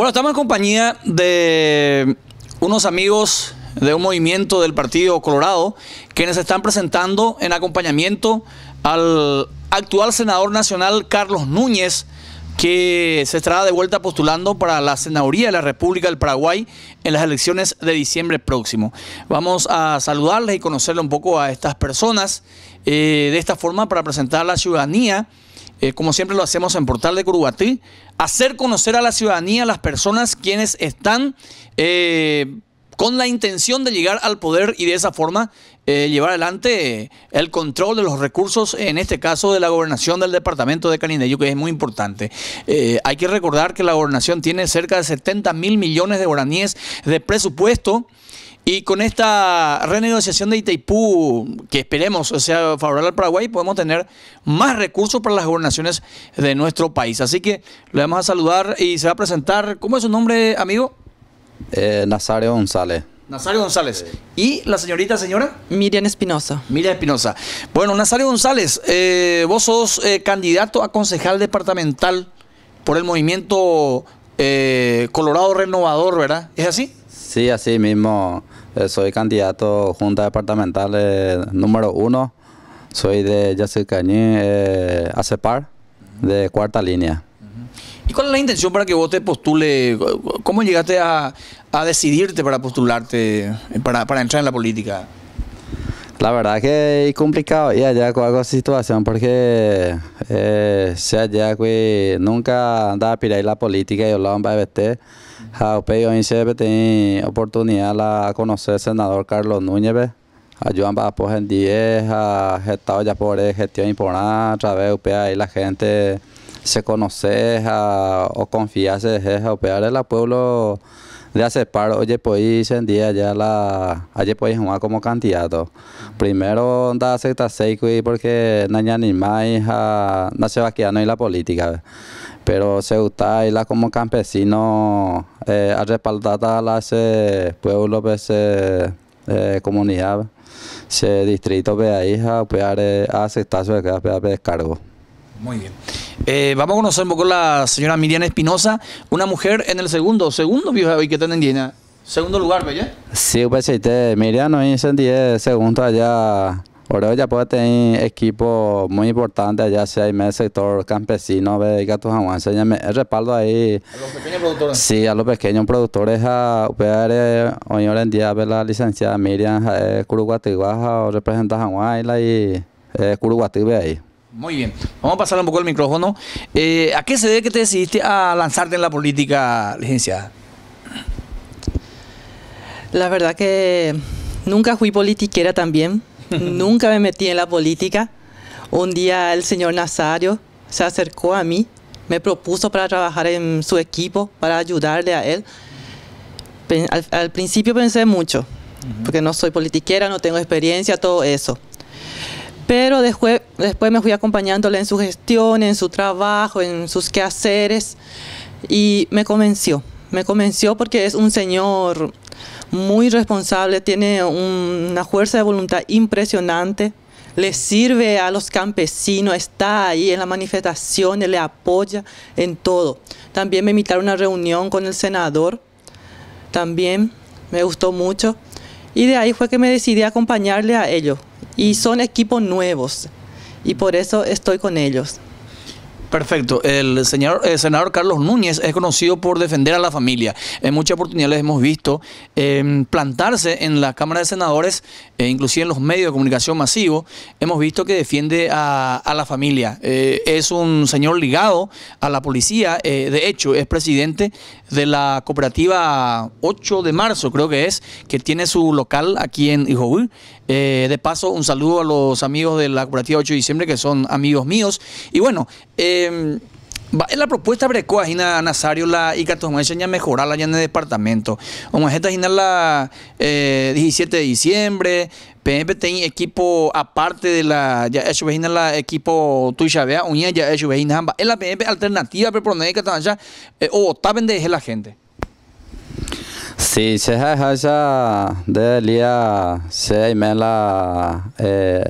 Bueno, estamos en compañía de unos amigos de un movimiento del Partido Colorado, que nos están presentando en acompañamiento al actual senador nacional Carlos Núñez, que se estará de vuelta postulando para la senaduría de la República del Paraguay en las elecciones de diciembre próximo. Vamos a saludarles y conocerle un poco a estas personas eh, de esta forma para presentar a la ciudadanía. Eh, como siempre lo hacemos en Portal de Curubatí, hacer conocer a la ciudadanía, a las personas quienes están eh, con la intención de llegar al poder y de esa forma eh, llevar adelante eh, el control de los recursos, en este caso de la gobernación del departamento de Canindeyu, que es muy importante. hay que recordar que la gobernación tiene cerca de 70 mil millones de guaraníes de presupuesto y con esta renegociación de Itaipú, que esperemos sea favorable al Paraguay, podemos tener más recursos para las gobernaciones de nuestro país. Así que le vamos a saludar y se va a presentar. ¿Cómo es su nombre, amigo? Eh, Nazario González. Nazario González. ¿Y la señorita, señora? Miriam Espinosa. Miriam Espinosa. Bueno, Nazario González, eh, vos sos eh, candidato a concejal departamental por el movimiento Colorado Renovador, ¿verdad? ¿Es así? Sí, así mismo. Eh, soy candidato Junta Departamental eh, número uno. Soy de Yacicañí, eh, ACEPAR, de cuarta línea. ¿Y cuál es la intención para que vos te postule? ¿Cómo llegaste a, decidirte para postularte, para, entrar en la política? La verdad que es complicado y ya con esa situación porque eh, ya que nunca andaba a pirar la política y hablaba en BBT en día se tiene oportunidad la conocer senador Carlos Núñez, a Juan en 10, a estado ya por gestión importante, a través de ahí la gente se conoce a, o confiarse, a, a, a la pueblo de aceptar, oye, pues día ya la, ayer pues jugar como candidato. Primero da acepta y porque naña ni más a quedar no la política. Pero se gusta ir la como campesino eh, a respaldar a las pueblos pues, de eh, comunidad, ese distrito a pues, ahí, pues, a aceptar su descargo. Muy bien. Eh, vamos a conocer un poco la señora Miriam Espinosa, una mujer en el segundo, segundo viejo que está en Segundo lugar, ¿verdad? Sí, pues Miriana Miriam no es segundo allá. oreo ya puede tener equipo muy importante allá, sea hay el sector campesino, ve gatos Juan, El respaldo ahí. A los pequeños productores. Sí, a los pequeños productores, a ver, hoy en día, ve la licenciada Miriam, Curuguatiguaja, representa y la y ahí. Muy bien, vamos a pasar un poco el micrófono. Eh, ¿A qué se debe que te decidiste a lanzarte en la política, licenciada? La verdad que nunca fui politiquera también, nunca me metí en la política. Un día el señor Nazario se acercó a mí, me propuso para trabajar en su equipo, para ayudarle a él. Al, principio pensé mucho, porque no soy politiquera, no tengo experiencia, todo eso. Pero después, me fui acompañándole en su gestión, en su trabajo, en sus quehaceres y me convenció. Me convenció porque es un señor muy responsable, tiene una fuerza de voluntad impresionante, le sirve a los campesinos, está ahí en las manifestaciones, le apoya en todo. También me invitaron a una reunión con el senador, también me gustó mucho. Y de ahí fue que me decidí a acompañarle a ellos y son equipos nuevos y por eso estoy con ellos. Perfecto. El señor senador Carlos Núñez es conocido por defender a la familia. En muchas oportunidades hemos visto em, plantarse en la Cámara de Senadores, e inclusive en los medios de comunicación masivo, hemos visto que defiende a, la familia. Eh, es un señor ligado a la policía. Eh, de hecho, es presidente de la cooperativa 8 de marzo, creo que es, que tiene su local aquí en Eh, de paso, un saludo a los amigos de la cooperativa 8 de diciembre, que son amigos míos. Y bueno, eh, eh, la propuesta a hina Nazario la y que enseña a mejorarla ya en el departamento. Como es esta la eh, 17 de diciembre, PMP tiene equipo aparte de la ya hecho vecina la equipo tuya vea unía ya hecho vecina ambas. Es la PMP alternativa pero no que tan ya o tapen de la gente. Sí, se ha ya de día se me la eh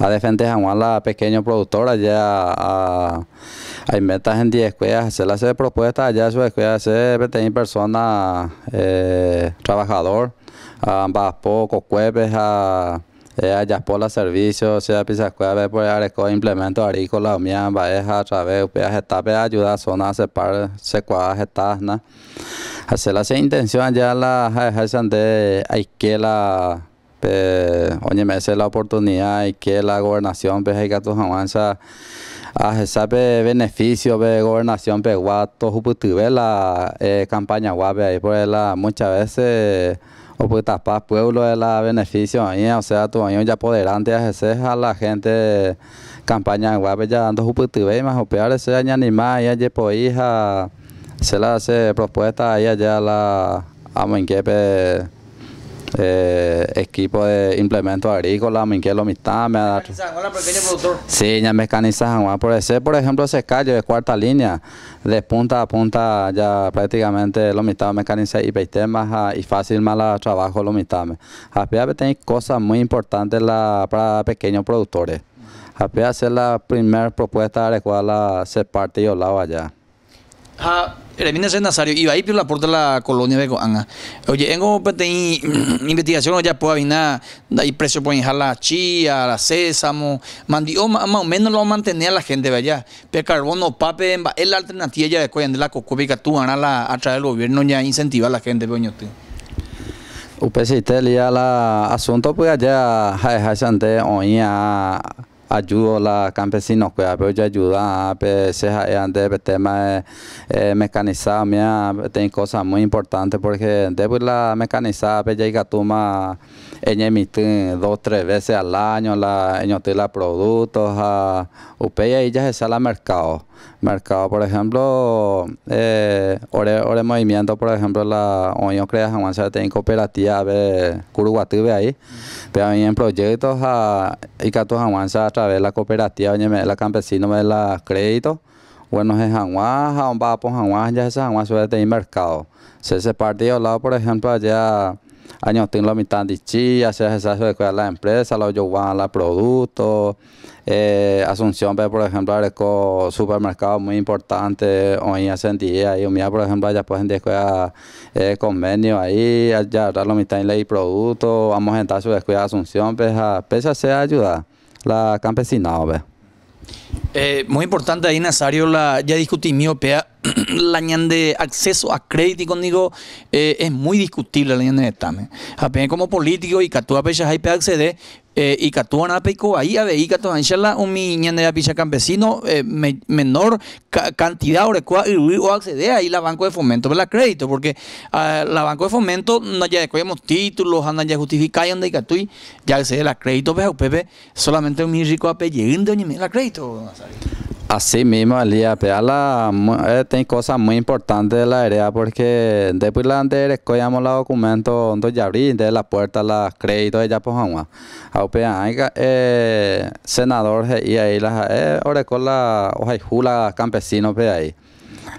a defender a la pequeña productora, ya a, a en 10 escuelas, se le hace propuestas allá a su escuela, se tener a trabajador, a pocos escuelas, a eh, a los Servicios, sea ver por Implemento Agrícola, a Través, de Ayuda, Zona, Separ, a no Hacer la intención ya la ejercen de la ...pues, oye, me hace la oportunidad y que la gobernación, pues, hay que tu avanza a esa pues, pe, beneficio, pe, pues, gobernación, pe, guato, la eh, campaña guape ahí, pues la muchas veces, o pues pueblo de la beneficio ahí, o sea, tu año ya apoderante a ese a la gente campaña guape ya dando juputive y más o peor, ese año animar y allí por hija, se la hace propuesta ahí allá la, amo que, pues eh, equipo de implemento agrícola, mitad, me da. Sí, ya mecanizan, por por ejemplo, ese callo de cuarta línea, de punta a punta, ya prácticamente lo mitad mecaniza y más ah, y fácil más la trabajo lo mitad. cosas muy importantes la, para pequeños productores. Apenas hacer la primera propuesta adecuada, ser parte y lado allá es Nazario, y va a ir la puerta de la colonia de Coanga. Oye, tengo investigación, ya puedo haber hay precio pueden dejar la chía, la sésamo, más o menos lo mantener a la gente, allá. Pero carbono, papel, es la alternativa ya después de la cocobica, tú ganas a través del gobierno, ya incentiva a la gente, peño, pues, usted. el la asunto, pues allá, ja, de ayudo a los campesinos que pues, apoyo a ayuda pe se ande pe pues, tema eh, eh mecanizado cosas muy importantes porque después la mecanizada pe pues, ya ella emite dos, tres veces al año, la, ella la productos a Upeya y ya se sale al mercado. Mercado, por ejemplo, eh, ore, ore movimiento, por ejemplo, la Unión Crea se tiene cooperativa de ve ahí, pero mm. hay en proyectos a Icatu Jamanza a través de la cooperativa, la campesino me la crédito bueno es Jaguás, Jaumbapo, Jaguás, ya se sale suele tener mercado. Se ese partido lado, por ejemplo, allá años ah, tengo mitad de se hace eso de la empresa, lo llevan los productos. Eh, Asunción, por ejemplo, un supermercado muy importante, hoy en día, y por ejemplo, ya pueden descuidar eh, convenio ahí, ya la mitad de ley producto, vamos a entrar su descuida Asunción, pesa, pesa sea ayuda, la campesina. Eh, muy importante ahí, Nazario, la, ya discutí miopía la ñan de acceso a crédito conmigo digo eh, es muy discutible la ñan de estame. Apenas como político y catúa pechas hay para acceder eh, y catúa na peco ahí a veí catúa inshallah un mi ñan de picha campesino eh, menor cantidad orecua y o acceder ahí la banco de fomento la crédito porque ah, la banco de fomento no ya escogemos títulos andan ya justificayan y catúi ya acceder la crédito pero pues, pepe solamente un mi rico apellido de la crédito mismo mismo, ali, eh cosas muy importantes importante la área, porque la la onde los documentos documento ya abrí, de la puerta, la créditos de Japón. Aupea, eh, senador, e eh, aí, eh, la la a, o campesino, pe pues, ahí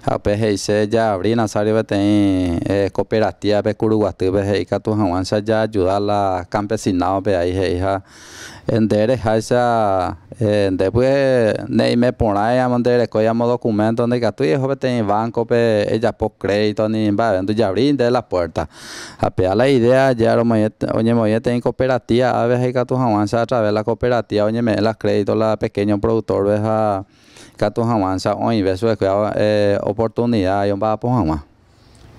ape heise ya abrí Nazario betei eh, cooperativa pe Curuguatí pe heika tu jawansa ya ayuda a la campesinado pe ahí heija endere ¿En después ne me pona ya mandere ko ya documento ne gatu y joven en banco pe ella po crédito ni va vendo ya abrí de la puerta ¿Apea la idea ya lo oye moye cooperativa a veces heika tu a través de la cooperativa oye me las créditos la pequeño productor veja Cato o en de eh, oportunidad, yo va a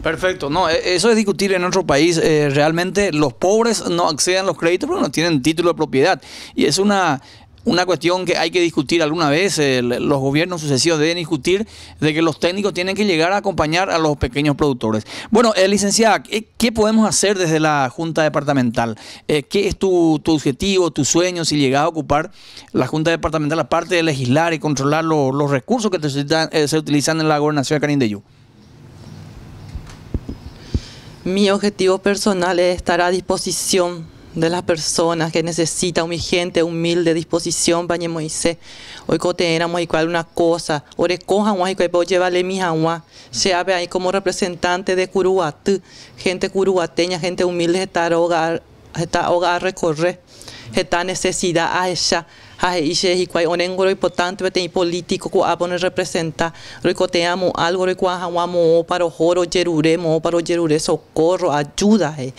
Perfecto, no, e, eso es discutir en otro país. Eh, realmente los pobres no acceden a los créditos porque no tienen título de propiedad. Y es una, una cuestión que hay que discutir alguna vez, eh, los gobiernos sucesivos deben discutir de que los técnicos tienen que llegar a acompañar a los pequeños productores. Bueno, eh, licenciada, ¿qué podemos hacer desde la Junta Departamental? Eh, ¿Qué es tu, objetivo, tu sueño si llegas a ocupar la Junta Departamental, aparte de legislar y controlar los recursos que eh, se utilizan en la gobernación de Carindeyu? Mi objetivo personal es estar a disposición de las personas que necesitan mi gente humilde disposición bañe Moisés hoy éramos igual una cosa ore cojan y que puedo llevarle mi agua se abre ahí como representante de Curuatú gente curuateña gente humilde está hogar está hogar recorrer esta necesidad a ella haishe hikuai onengo roi importante betei político ku apone representa roi koteamo algo y cuaja o paro joro oh, yerure mo paro jerure socorro ayuda eh".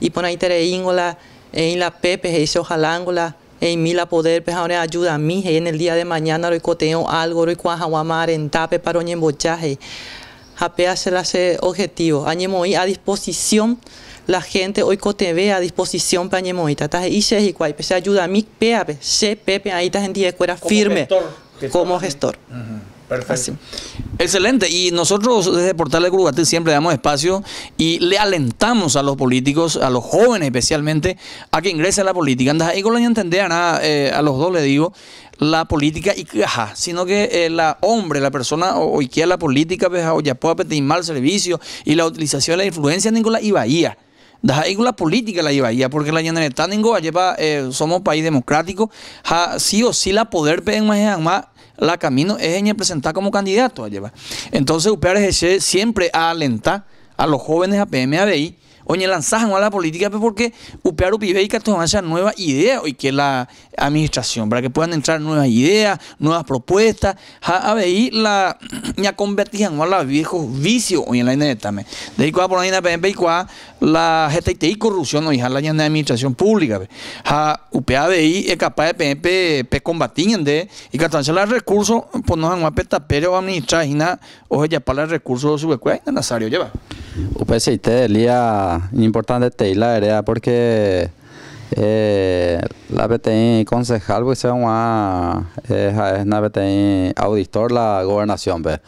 y pone ahí en eh, la pepe he eh, ojalángola en mi la poder pues ahora ayuda a mí en el día de mañana roi coteo algo ha wamar en tape paro ñembochaje hace objetivo añemo a disposición la gente hoy ve a disposición para y y se y se ayuda a mí, peape, se pepe ahí estás en día escuela firme como gestor. Perfecto. Excelente. Y nosotros desde Portal de Curugatil siempre damos espacio y le alentamos a los políticos, a los jóvenes especialmente, a que ingresen a la política. Andas ahí con la entender eh, a los dos le digo, la política y ajá, sino que el eh, la hombre, la persona o, o la política, pues, o ya pueda pedir mal servicio y la utilización de la influencia, Nicolás, y Bahía det här la política la llevaría, porque la gente Tanningo lleva, eh, somos país democrático, ha, sí o sí la poder en más la camino es en presentar como candidato a llevar. Entonces, UPRGC siempre alentar a los jóvenes a PMABI Oye lanzan a la política pues, porque upear y hacer nuevas ideas y que la administración, para que puedan entrar nuevas ideas, nuevas propuestas. A la ya convertían a los viejos vicios hoy en la también. De ahí por ahí la GTI corrupción o en la administración pública. A es capaz de combatir, pe de y que los recursos pues no han apetado pero administrar o nada, para los recursos de su necesario necesario lleva. UPCIT Lía importante la era porque eh, la PTI concejal pues es una es una PTI auditor la gobernación ve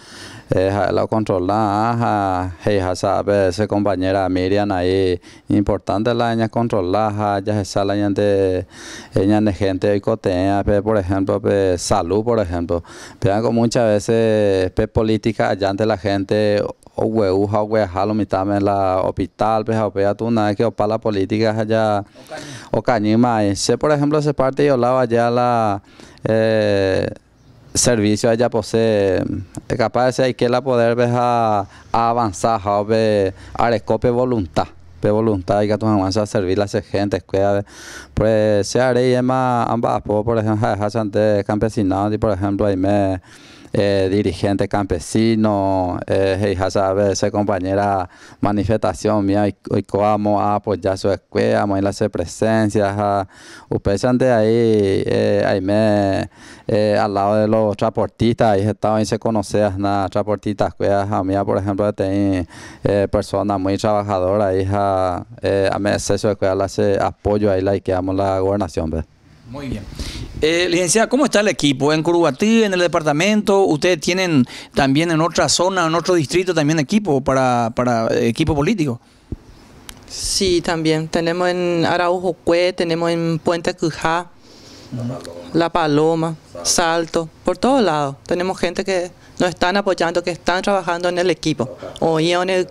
pues. eh, la controla ja sabe ese compañera Miriam ahí importante la ña controla ya se de eh, de gente cotea por ejemplo pe salud por ejemplo vean como muchas veces pe política allá ante la gente o huevo, o lo mitad en la hospital, veja pues, o pues, tú nada que para la política allá, o cañima. Sé, por ejemplo, ese parte yo lado allá la eh, servicio allá posee, pues, eh, capaz de decir que la poder veja a, avanzar, o arescope voluntad pe voluntad y que avanzas a servir a esa gente, escuela, pues se haré y más ambas, por ejemplo, dejarse de campesinado y por ejemplo ahí me eh, dirigente campesino, eh, y compañera manifestación mía, y, y a apoyar su escuela, a la presencia, ustedes de ahí, eh, ahí me, eh, al lado de los transportistas, ahí estaban se conocen las transportistas, que a mí, por ejemplo, de personas muy trabajadoras, ahí a, eh, a me exceso de se apoyo ahí la y la gobernación, Muy bien. Eh, licenciada, ¿cómo está el equipo? ¿En Curubatí, en el departamento? ¿Ustedes tienen también en otra zona, en otro distrito, también equipo para, eh, equipo político? Sí, también. Tenemos en Araujo Cue, tenemos en Puente Cujá, La Paloma, Salto. por todos lados. Tenemos gente que nos están apoyando, que están trabajando en el equipo. o en el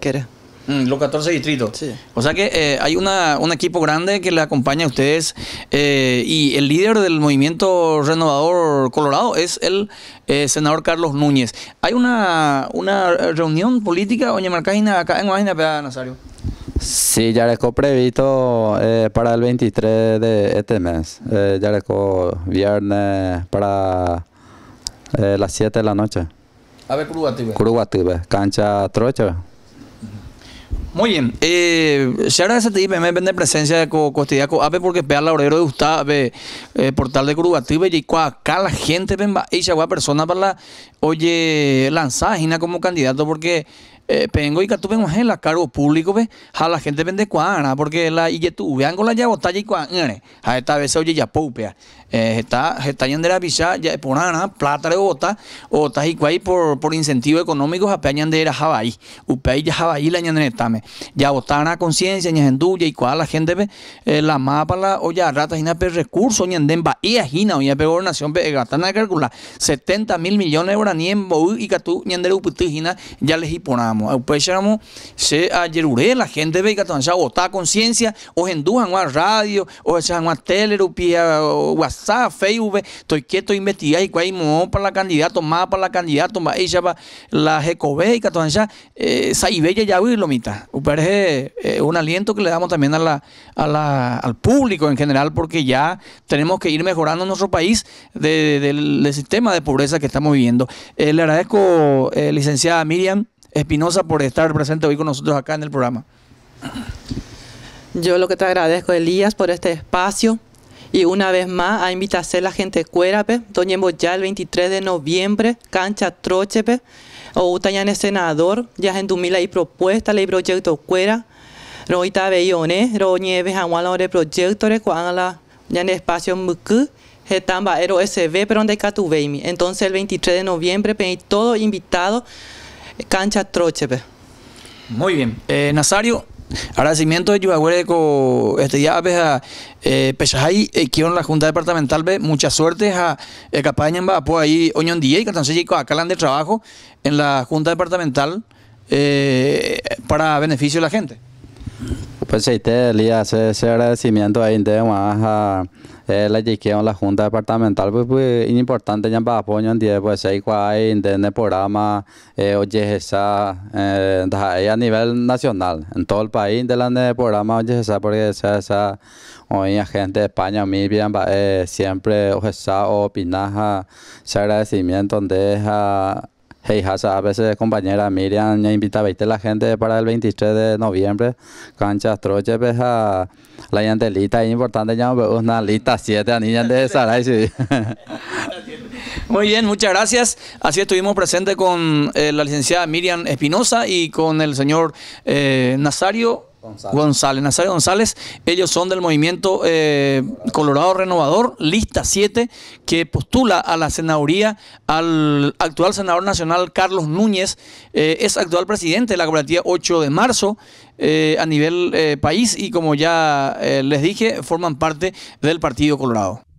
Mm, los 14 distritos. O sea que eh, hay una, un equipo grande que le acompaña a ustedes eh, y el líder del movimiento renovador colorado es el eh, senador Carlos Núñez. ¿Hay una, una reunión política, doña Marcajina? acá en Guajina, Nazario? Sí, ya dejó previsto para el 23 de este mes. ya viernes para las 7 de la noche. A ver, Curuguatibes. cancha Trocha. Muy bien. Eh, se agradece a ti, me vende presencia co costidiaco ape porque la laurero de usted, eh, portal de Curubatibe y acá la gente y se va persona para la oye lanzagina como candidato porque eh, y que tú vengas en la cargo público ve a la gente vende cuana porque la y tú vean con la llave está y cuana a esta vez oye ya pupea eh, está, está la pisa ya ponana, plata de bota, o está igual por, por incentivos económicos, a de yandera jabaí, upey ya jabaí la me ya botana conciencia, ñahendú, y cuál la gente, eh, la mapa, la, o ya rata, jina, per recursos, anden bahía, gina o ya pe gobernación, pe gatana calcula, 70 mil millones de ni en Bou y Catú, ñandera upitú, gina ya les hiponamos, ¿upe? cháramos, se ayerure la gente, ve, gatana, ya vota conciencia, o hendú, radio, o se tele, upía, o sa estoy quieto investigando y cual mo para la candidato más para la candidato más ella va la jecove y catoncha esa eh, y bella ya lo mitad es eh, un aliento que le damos también a la, al público en general porque ya tenemos que ir mejorando nuestro país del, sistema de pobreza que estamos viviendo eh, le agradezco licenciada Miriam Espinosa por estar presente hoy con nosotros acá en el programa yo lo que te agradezco, Elías, por este espacio, y una vez más, a invitar a la gente de doñemos ya el 23 de noviembre, cancha Trochepe, o es Senador, ya en 2000 y propuesta, ley proyecto Cuera, Roita a la lado de proyecto la ya en espacio Mucu, Getamba, Ero SB, pero donde Entonces, el 23 de noviembre, pe todo invitado, cancha Trochepe. Muy bien. Eh, Nazario, Agradecimiento de Yuagüereco, este día a eh, y eh, quiero la Junta Departamental, ve, mucha suerte a Capaña eh, en vapo pues, ahí, Oñón DJ, que acá de trabajo en la Junta Departamental eh, para beneficio de la gente. Pues sí, te, Elías, ese agradecimiento ahí, te, más a eh, la llegué la junta departamental pues, pues importante ya para apoyo en 10 pues hay en programa eh, oye eh, a nivel nacional en todo el país de la de programa oye porque esa esa hoy la gente de España mi bien eh, siempre oye esa opinaja ese agradecimiento de esa Hey Hasa, a veces compañera Miriam me invita a la gente para el 23 de noviembre, Canchas troche, pues, a la llantelita, es importante ya pues, una lista siete a niñas de Saray. Muy bien, muchas gracias. Así estuvimos presentes con eh, la licenciada Miriam Espinosa y con el señor eh, Nazario González. González. Nazario González, ellos son del movimiento eh, Colorado Renovador, lista 7, que postula a la senaduría al actual senador nacional Carlos Núñez, eh, es actual presidente de la cooperativa 8 de marzo eh, a nivel país y como ya les dije, forman parte del Partido Colorado.